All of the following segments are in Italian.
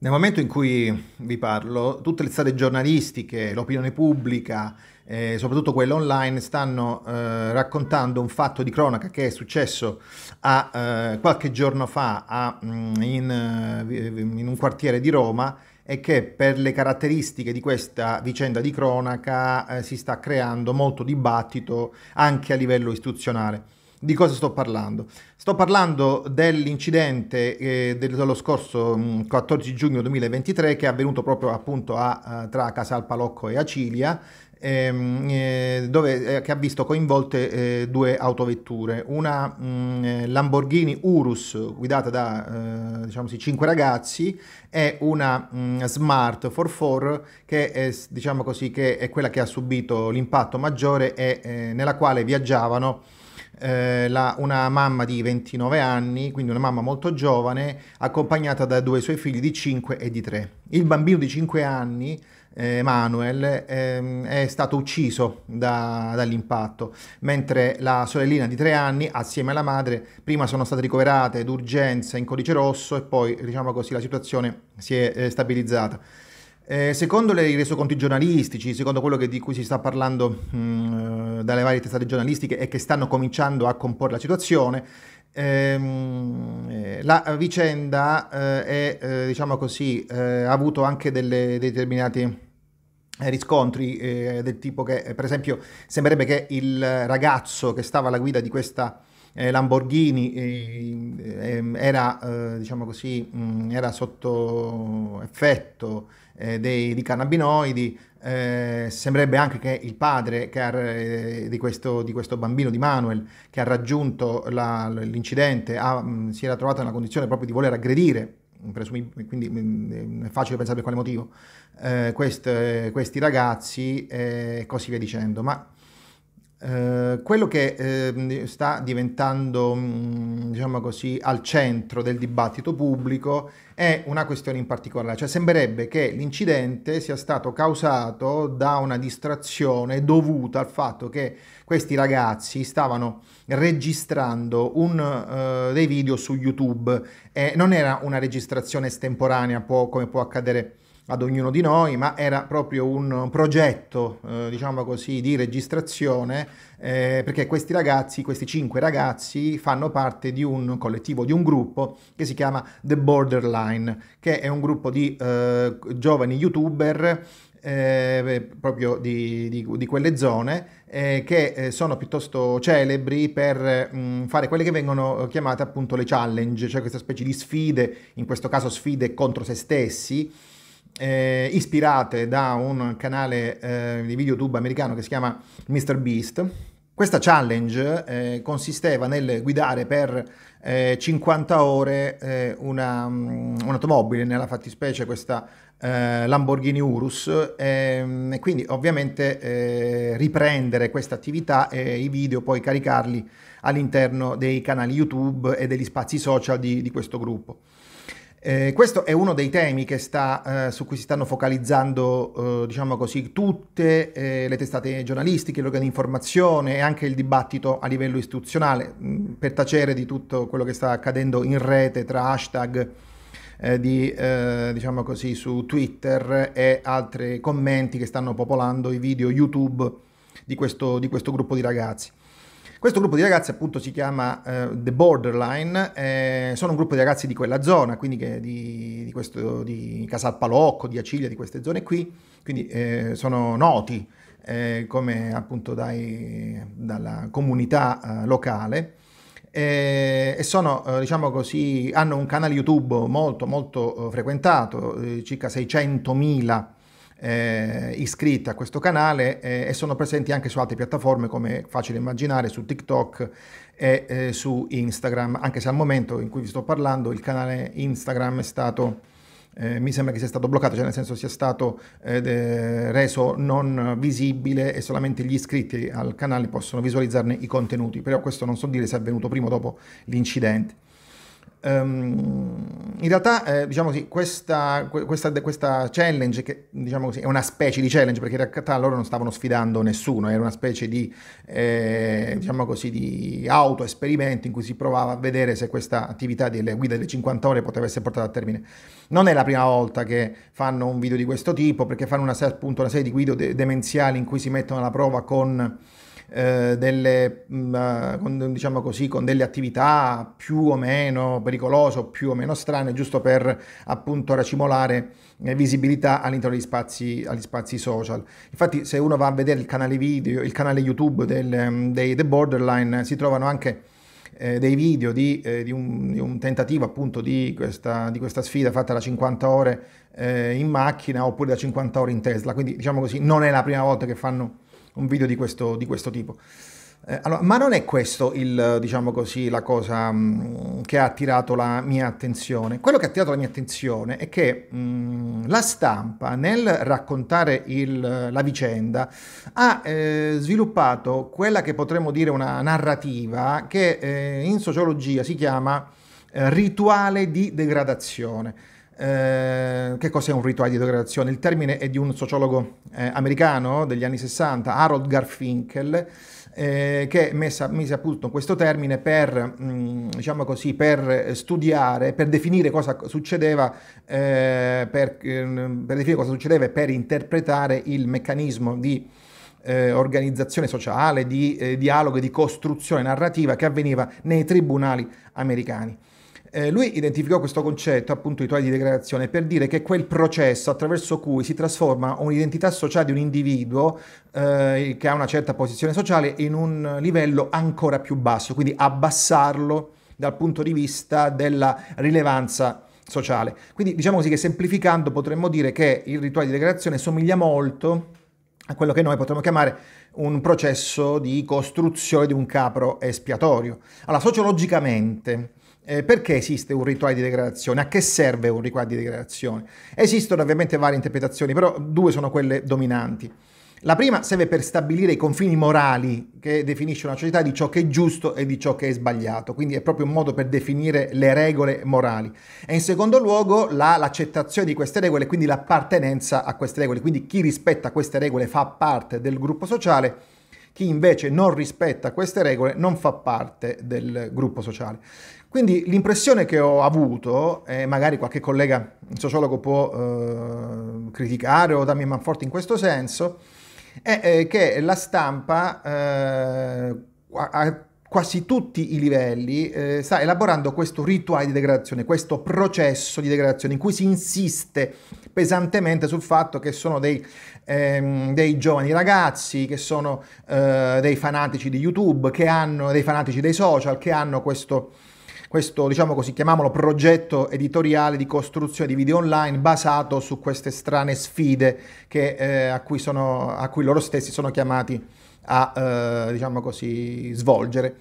Nel momento in cui vi parlo, tutte le strade giornalistiche, l'opinione pubblica, eh, soprattutto quella online, stanno eh, raccontando un fatto di cronaca che è successo a, eh, qualche giorno fa a, mm, in, eh, in un quartiere di Roma e che per le caratteristiche di questa vicenda di cronaca eh, si sta creando molto dibattito anche a livello istituzionale. Di cosa sto parlando? Sto parlando dell'incidente eh, dello scorso 14 mm, giugno 2023 che è avvenuto proprio appunto a, uh, tra Casal Palocco e Acilia, ehm, eh, dove, eh, che ha visto coinvolte eh, due autovetture, una mh, mm, eh, Lamborghini Urus guidata da diciamo sì, 5 ragazzi e una mh, mm, Smart 4 x che è, diciamo così, che è, quella che ha subito l'impatto maggiore e nella quale viaggiavano eh, la, una mamma di 29 anni, quindi una mamma molto giovane, accompagnata da due suoi figli di 5 e di 3. Il bambino di 5 anni, eh, Manuel, ehm, è stato ucciso da, dall'impatto, mentre la sorellina di 3 anni, assieme alla madre, prima sono state ricoverate d'urgenza in codice rosso e poi, diciamo così, la situazione si è eh, stabilizzata. Eh, secondo le, i resoconti giornalistici, secondo quello che, di cui si sta parlando mh, mm, dalle varie testate giornalistiche e che stanno cominciando a comporre la situazione, ehm, eh, la vicenda eh, è, eh, diciamo così, eh, ha avuto anche delle, determinati riscontri eh, del tipo che, per esempio, sembrerebbe che il ragazzo che stava alla guida di questa eh, Lamborghini eh, ehm, era, eh, diciamo così, mh, mm, era sotto effetto eh, dei, di cannabinoidi, eh, sembrerebbe anche che il padre che ha, eh, di, questo, di, questo, bambino, di Manuel, che ha raggiunto la, l'incidente, ha, mh, mm, si era trovato nella condizione proprio di voler aggredire, quindi mm, è facile pensare per quale motivo, eh, quest, questi ragazzi eh, e così via dicendo. Ma eh, quello che eh, sta diventando, mm, diciamo così, al centro del dibattito pubblico è una questione in particolare, cioè sembrerebbe che l'incidente sia stato causato da una distrazione dovuta al fatto che questi ragazzi stavano registrando un, eh, dei video su YouTube e non era una registrazione estemporanea può, come può accadere ad ognuno di noi, ma era proprio un progetto, eh, diciamo così, di registrazione, eh, perché questi ragazzi, questi cinque ragazzi, fanno parte di un collettivo, di un gruppo che si chiama The Borderline, che è un gruppo di eh, giovani youtuber eh, proprio di, di, di, quelle zone eh, che eh, sono piuttosto celebri per mh, mm, fare quelle che vengono chiamate appunto le challenge, cioè questa specie di sfide, in questo caso sfide contro se stessi, eh, ispirate da un canale eh, di YouTube americano che si chiama MrBeast. Questa challenge eh, consisteva nel guidare per 50 eh, ore eh, una, mm, un'automobile, nella fattispecie questa eh, Lamborghini Urus, ehm, e quindi ovviamente riprendere questa attività e i video poi caricarli all'interno dei canali YouTube e degli spazi social di, di questo gruppo. Eh, questo è uno dei temi sta, eh, su cui si stanno focalizzando eh, diciamo così, tutte eh, le testate giornalistiche, l'organo di informazione e anche il dibattito a livello istituzionale, mh, per tacere di tutto quello che sta accadendo in rete tra hashtag eh, di, eh, diciamo così, su Twitter e altri commenti che stanno popolando i video YouTube di questo, di questo gruppo di ragazzi. Questo gruppo di ragazzi appunto si chiama uh, The Borderline, eh, sono un gruppo di ragazzi di quella zona, quindi di, di, questo, di Casal Palocco, di Acilia, di queste zone qui, quindi eh, sono noti eh, come appunto dai, dalla comunità eh, locale eh, e sono, diciamo così, hanno un canale YouTube molto molto frequentato, circa 600.000 eh, iscritte a questo canale eh, e sono presenti anche su altre piattaforme come facile immaginare su TikTok e eh, su Instagram, anche se al momento in cui vi sto parlando il canale Instagram è stato... Eh, mi sembra che sia stato bloccato, cioè nel senso sia stato eh, reso non visibile e solamente gli iscritti al canale possono visualizzarne i contenuti, però questo non so dire se è avvenuto prima o dopo l'incidente. Um, in realtà, eh, diciamo così, questa, questa, questa, challenge, che diciamo così, è una specie di challenge, perché in realtà loro non stavano sfidando nessuno, era una specie di, eh, diciamo così, di autoesperimento in cui si provava a vedere se questa attività delle guide delle 50 ore poteva essere portata a termine. Non è la prima volta che fanno un video di questo tipo, perché fanno una, appunto, una serie di guide de- demenziali in cui si mettono alla prova con eh, delle, mm, eh, con, diciamo così, con delle attività più o meno pericolose o più o meno strane, giusto per appunto racimolare eh, visibilità all'interno degli spazi, spazi, social. Infatti, se uno va a vedere il canale video, il canale YouTube del, mm, dei The Borderline, si trovano anche eh, dei video di, eh, di, un, di, un, tentativo appunto di questa, di questa, sfida fatta da 50 ore eh, in macchina oppure da 50 ore in Tesla. Quindi, diciamo così, non è la prima volta che fanno un video di questo, di questo tipo. Eh, allora, ma non è questo il, diciamo così, la cosa mh, mm, che ha attirato la mia attenzione. Quello che ha attirato la mia attenzione è che mh, mm, la stampa, nel raccontare il, la vicenda, ha eh, sviluppato quella che potremmo dire una narrativa che eh, in sociologia si chiama eh, rituale di degradazione. Eh, che cos'è un rituale di degradazione? Il termine è di un sociologo eh, americano degli anni 60, Harold Garfinkel, eh, che messa, mise a punto questo termine per, mh, mm, diciamo così, per studiare, per definire cosa succedeva, eh, per, mm, per, definire cosa succedeva e per interpretare il meccanismo di eh, organizzazione sociale, di eh, dialogo e di costruzione narrativa che avveniva nei tribunali americani. Eh, lui identificò questo concetto, appunto, di teoria di degradazione, per dire che quel processo attraverso cui si trasforma un'identità sociale di un individuo eh, che ha una certa posizione sociale in un livello ancora più basso, quindi abbassarlo dal punto di vista della rilevanza sociale. Quindi diciamo così che semplificando potremmo dire che il rituale di degradazione somiglia molto a quello che noi potremmo chiamare un processo di costruzione di un capro espiatorio. Allora, sociologicamente, eh, perché esiste un rituale di degradazione? A che serve un rituale di degradazione? Esistono ovviamente varie interpretazioni, però due sono quelle dominanti. La prima serve per stabilire i confini morali che definisce una società di ciò che è giusto e di ciò che è sbagliato, quindi è proprio un modo per definire le regole morali. E in secondo luogo l'accettazione di queste regole, quindi l'appartenenza a queste regole, quindi chi rispetta queste regole fa parte del gruppo sociale, chi invece non rispetta queste regole non fa parte del gruppo sociale. Quindi l'impressione che ho avuto, e magari qualche collega sociologo può eh, criticare o darmi manforte in questo senso, è, è eh, che la stampa eh, a quasi tutti i livelli eh, sta elaborando questo rituale di degradazione, questo processo di degradazione in cui si insiste pesantemente sul fatto che sono dei, ehm, dei giovani ragazzi, che sono eh, dei fanatici di YouTube, che hanno dei fanatici dei social, che hanno questo questo, diciamo così, chiamiamolo progetto editoriale di costruzione di video online basato su queste strane sfide che, eh, a, cui sono, a, cui loro stessi sono chiamati a, eh, diciamo così, svolgere.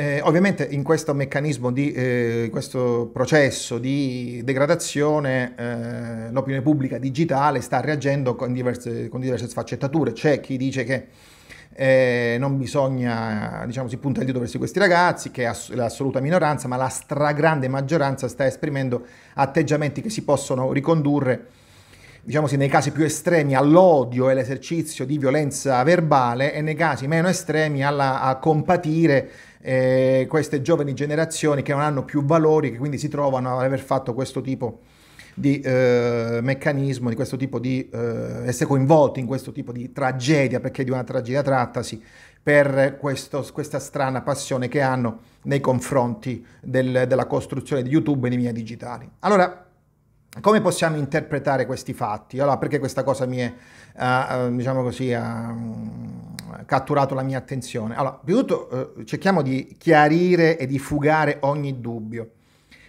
Eh, ovviamente in questo meccanismo, di eh, questo processo di degradazione, eh, l'opinione pubblica digitale sta reagendo con diverse, con diverse sfaccettature. C'è chi dice che eh, non bisogna, diciamo, si punta il dito verso questi ragazzi, che è ass- l'assoluta minoranza, ma la stragrande maggioranza sta esprimendo atteggiamenti che si possono ricondurre, diciamo sì, nei casi più estremi all'odio e all'esercizio di violenza verbale e nei casi meno estremi alla, a compatire eh, queste giovani generazioni che non hanno più valori, che quindi si trovano ad aver fatto questo tipo di eh, meccanismo, di questo tipo di eh, essere coinvolti in questo tipo di tragedia, perché di una tragedia trattasi, per questo, questa strana passione che hanno nei confronti del, della costruzione di YouTube e di media digitali. Allora, come possiamo interpretare questi fatti? Allora, perché questa cosa mi è, uh, uh, diciamo così, uh, eh, catturato la mia attenzione. Allora, prima di tutto eh, cerchiamo di chiarire e di fugare ogni dubbio.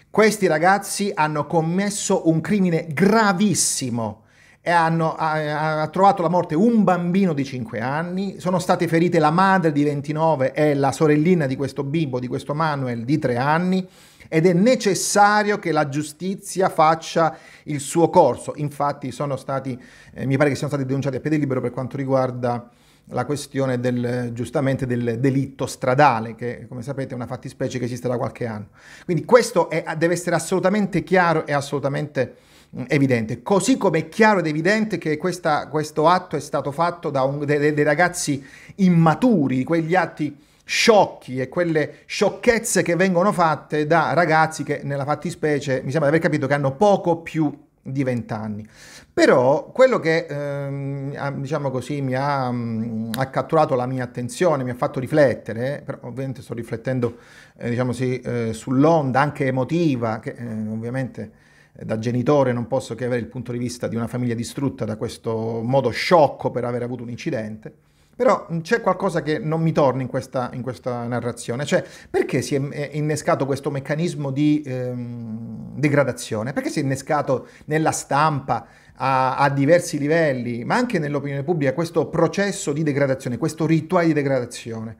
Questi ragazzi hanno commesso un crimine gravissimo e hanno ha, ha trovato la morte un bambino di 5 anni, sono state ferite la madre di 29 e la sorellina di questo bimbo, di questo Manuel, di 3 anni ed è necessario che la giustizia faccia il suo corso. Infatti sono stati, eh, mi pare che siano stati denunciati a piede libero per quanto riguarda la questione del, giustamente del delitto stradale, che come sapete è una fattispecie che esiste da qualche anno. Quindi questo è, deve essere assolutamente chiaro e assolutamente mm, evidente. Così come è chiaro ed evidente che questa, questo atto è stato fatto da un, dei, dei ragazzi immaturi, quegli atti sciocchi e quelle sciocchezze che vengono fatte da ragazzi che nella fattispecie mi sembra di aver capito che hanno poco più di vent'anni. Però quello che, ehm, diciamo così, mi ha, mh, mm, ha, catturato la mia attenzione, mi ha fatto riflettere, però ovviamente sto riflettendo, eh, diciamo sì, eh, sull'onda anche emotiva, che eh, ovviamente eh, da genitore non posso che avere il punto di vista di una famiglia distrutta da questo modo sciocco per aver avuto un incidente, però mm, c'è qualcosa che non mi torna in questa, in questa narrazione, cioè perché si è innescato questo meccanismo di ehm, degradazione? Perché si è innescato nella stampa a, a, diversi livelli, ma anche nell'opinione pubblica, questo processo di degradazione, questo rituale di degradazione?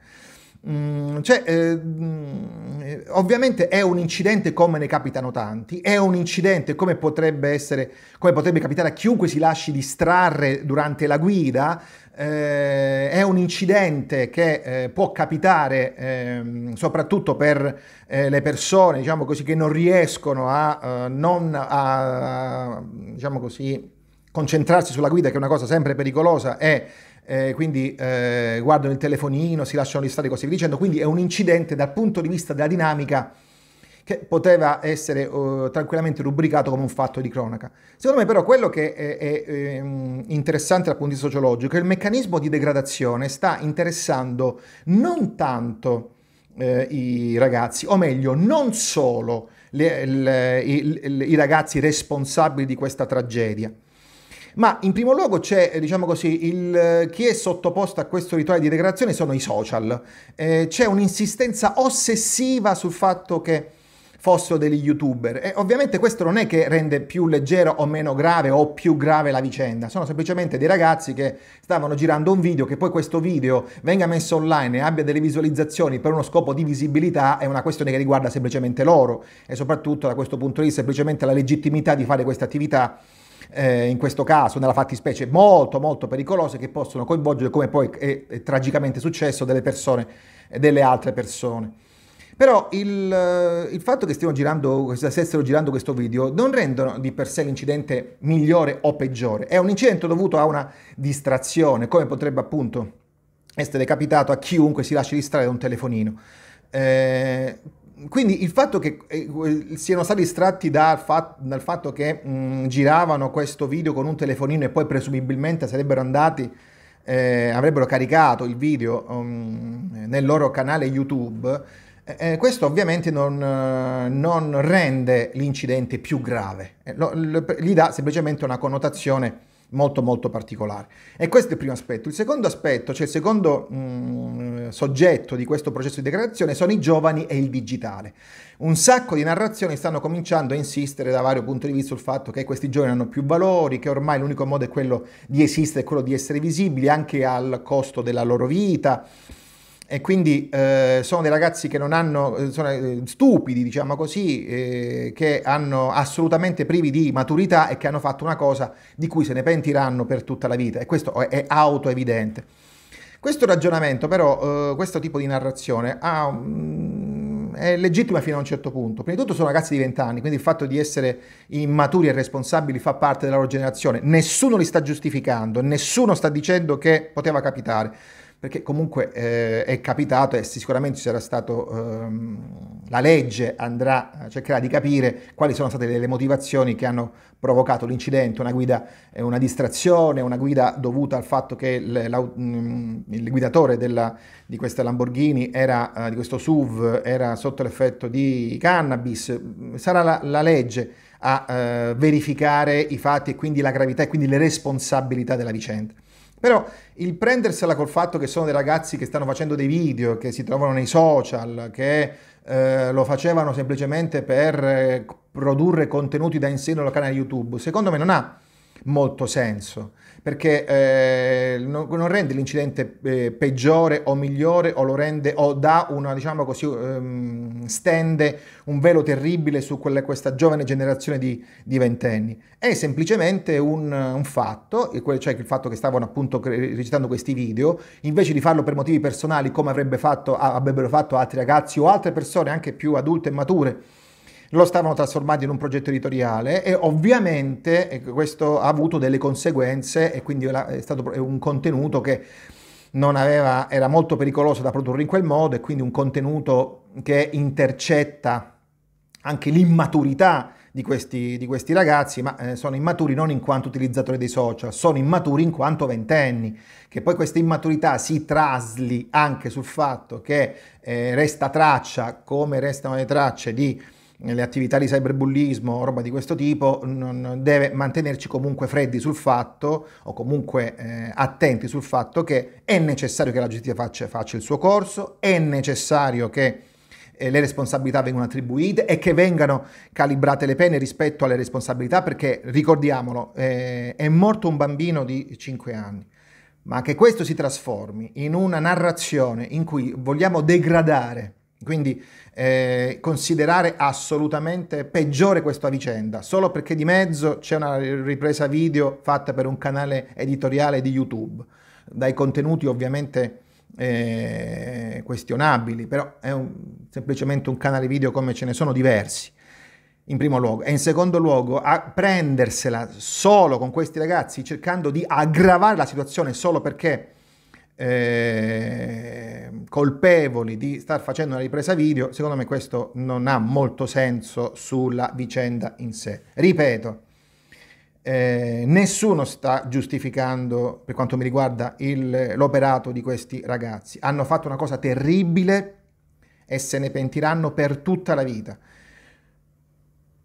Mm, cioè, eh, mm, ovviamente è un incidente come ne capitano tanti, è un incidente come potrebbe, essere, come potrebbe capitare a chiunque si lasci distrarre durante la guida, eh, è un incidente che eh, può capitare ehm, soprattutto per eh, le persone, diciamo così, che non riescono a, uh, non a, a diciamo così, concentrarsi sulla guida, che è una cosa sempre pericolosa, e eh, quindi eh, guardano il telefonino, si lasciano distare e così via dicendo, quindi è un incidente dal punto di vista della dinamica che poteva essere eh, tranquillamente rubricato come un fatto di cronaca. Secondo me però quello che è, è, è ehm, interessante dal punto di vista sociologico è che il meccanismo di degradazione sta interessando non tanto eh, i ragazzi, o meglio, non solo le, le, i, le, i ragazzi responsabili di questa tragedia, ma in primo luogo c'è, eh, diciamo così, il, eh, chi è sottoposto a questo rituale di degradazione sono i social. Eh, c'è un'insistenza ossessiva sul fatto che fossero degli youtuber e ovviamente questo non è che rende più leggero o meno grave o più grave la vicenda, sono semplicemente dei ragazzi che stavano girando un video che poi questo video venga messo online e abbia delle visualizzazioni per uno scopo di visibilità è una questione che riguarda semplicemente loro e soprattutto da questo punto di vista semplicemente la legittimità di fare questa attività eh, in questo caso, nella fattispecie molto molto pericolose che possono coinvolgere, come poi è, è tragicamente successo, delle persone, e eh, delle altre persone. Però il, eh, il, fatto che stiamo girando, stessero girando questo video non rendono di per sé l'incidente migliore o peggiore, è un incidente dovuto a una distrazione, come potrebbe appunto essere capitato a chiunque si lasci distrarre da un telefonino. Eh, quindi il fatto che eh, siano stati estratti da, fa, dal fatto che mh, mm, giravano questo video con un telefonino e poi presumibilmente sarebbero andati, eh, avrebbero caricato il video um, nel loro canale YouTube, eh, eh questo ovviamente non, eh, non, rende l'incidente più grave, eh, lo, lo, gli dà semplicemente una connotazione molto molto particolare. E questo è il primo aspetto. Il secondo aspetto, cioè il secondo mh, mm, soggetto di questo processo di declarazione sono i giovani e il digitale. Un sacco di narrazioni stanno cominciando a insistere da vari punti di vista sul fatto che questi giovani hanno più valori, che ormai l'unico modo è quello di esistere, è quello di essere visibili anche al costo della loro vita e quindi eh, sono dei ragazzi che non hanno, eh, sono eh, stupidi, diciamo così, eh, che hanno assolutamente privi di maturità e che hanno fatto una cosa di cui se ne pentiranno per tutta la vita e questo è, è auto-evidente. Questo ragionamento però, eh, questo tipo di narrazione ha, mh, è legittima fino a un certo punto. Prima di tutto sono ragazzi di 20 anni, quindi il fatto di essere immaturi e responsabili fa parte della loro generazione. Nessuno li sta giustificando, nessuno sta dicendo che poteva capitare perché comunque eh, è capitato e sicuramente ci sarà stato, ehm, la legge andrà, cercherà di capire quali sono state le motivazioni che hanno provocato l'incidente, una guida, eh, una distrazione, una guida dovuta al fatto che mm, il, guidatore della, di questa Lamborghini, era, eh, di questo SUV, era sotto l'effetto di cannabis, sarà la, la legge a eh, verificare i fatti e quindi la gravità e quindi le responsabilità della vicenda. Però il prendersela col fatto che sono dei ragazzi che stanno facendo dei video, che si trovano nei social, che eh, lo facevano semplicemente per eh, produrre contenuti da insieme al canale YouTube, secondo me non ha molto senso perché eh, non, non, rende l'incidente eh, peggiore o migliore o lo rende o dà una diciamo così ehm, stende un velo terribile su quella, questa giovane generazione di, di ventenni è semplicemente un, un fatto cioè il fatto che stavano appunto recitando questi video invece di farlo per motivi personali come avrebbe fatto, avrebbero fatto altri ragazzi o altre persone anche più adulte e mature lo stavano trasformando in un progetto editoriale e ovviamente questo ha avuto delle conseguenze e quindi è stato un contenuto che non aveva, era molto pericoloso da produrre in quel modo e quindi un contenuto che intercetta anche l'immaturità di questi, di questi, ragazzi, ma eh, sono immaturi non in quanto utilizzatori dei social, sono immaturi in quanto ventenni, che poi questa immaturità si trasli anche sul fatto che eh, resta traccia, come restano le tracce di le attività di cyberbullismo o roba di questo tipo, non, deve mantenerci comunque freddi sul fatto o comunque eh, attenti sul fatto che è necessario che la giustizia faccia, faccia il suo corso, è necessario che eh, le responsabilità vengano attribuite e che vengano calibrate le pene rispetto alle responsabilità perché ricordiamolo eh, è morto un bambino di 5 anni ma che questo si trasformi in una narrazione in cui vogliamo degradare quindi eh, considerare assolutamente peggiore questa vicenda, solo perché di mezzo c'è una ripresa video fatta per un canale editoriale di YouTube, dai contenuti ovviamente eh, questionabili, però è un, semplicemente un canale video come ce ne sono diversi, in primo luogo. E in secondo luogo, a prendersela solo con questi ragazzi, cercando di aggravare la situazione solo perché eh, colpevoli di star facendo una ripresa video, secondo me questo non ha molto senso sulla vicenda in sé. Ripeto, eh, nessuno sta giustificando, per quanto mi riguarda, il, l'operato di questi ragazzi. Hanno fatto una cosa terribile e se ne pentiranno per tutta la vita.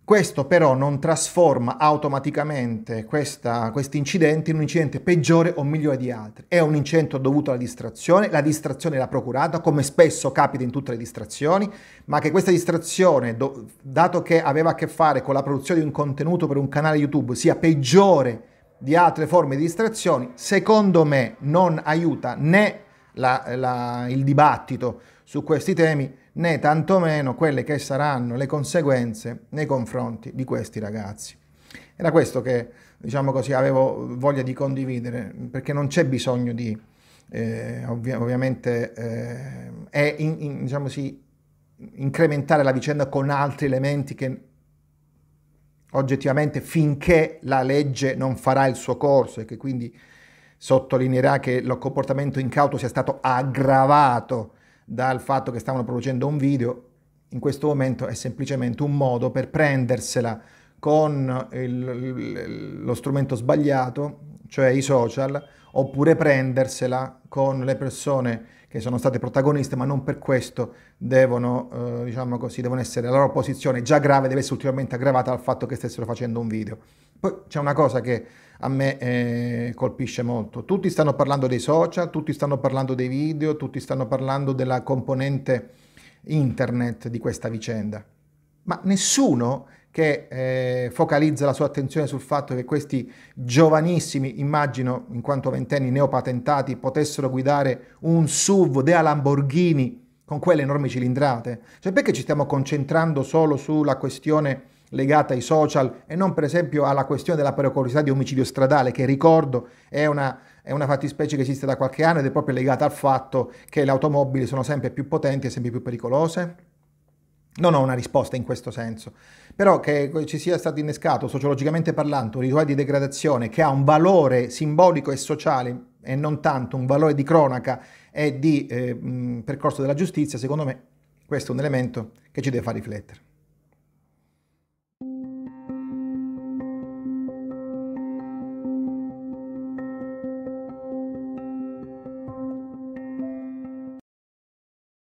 Questo però non trasforma automaticamente questo incidente in un incidente peggiore o migliore di altri. È un incidente dovuto alla distrazione, la distrazione l'ha procurata, come spesso capita in tutte le distrazioni, ma che questa distrazione, do, dato che aveva a che fare con la produzione di un contenuto per un canale YouTube, sia peggiore di altre forme di distrazioni, secondo me non aiuta né la, la, il dibattito su questi temi né tantomeno quelle che saranno le conseguenze nei confronti di questi ragazzi. Era questo che, diciamo così, avevo voglia di condividere, perché non c'è bisogno di, eh, ovvi ovviamente, eh, è in, in, diciamo così, incrementare la vicenda con altri elementi che oggettivamente finché la legge non farà il suo corso e che quindi sottolineerà che lo comportamento incauto sia stato aggravato dal fatto che stavano producendo un video, in questo momento è semplicemente un modo per prendersela con il, lo strumento sbagliato, cioè i social, oppure prendersela con le persone che sono state protagoniste, ma non per questo devono, eh, diciamo così, devono essere, la loro posizione già grave deve essere ultimamente aggravata dal fatto che stessero facendo un video. Poi c'è una cosa che a me eh, colpisce molto, tutti stanno parlando dei social, tutti stanno parlando dei video, tutti stanno parlando della componente internet di questa vicenda, ma nessuno che eh, focalizza la sua attenzione sul fatto che questi giovanissimi, immagino in quanto ventenni neopatentati, potessero guidare un SUV della Lamborghini con quelle enormi cilindrate. Cioè perché ci stiamo concentrando solo sulla questione legata ai social e non per esempio alla questione della pericolosità di omicidio stradale che ricordo è una, è una fattispecie che esiste da qualche anno ed è proprio legata al fatto che le automobili sono sempre più potenti e sempre più pericolose? Non ho una risposta in questo senso, però che ci sia stato innescato sociologicamente parlando un rituale di degradazione che ha un valore simbolico e sociale e non tanto un valore di cronaca e di eh, percorso della giustizia, secondo me questo è un elemento che ci deve far riflettere.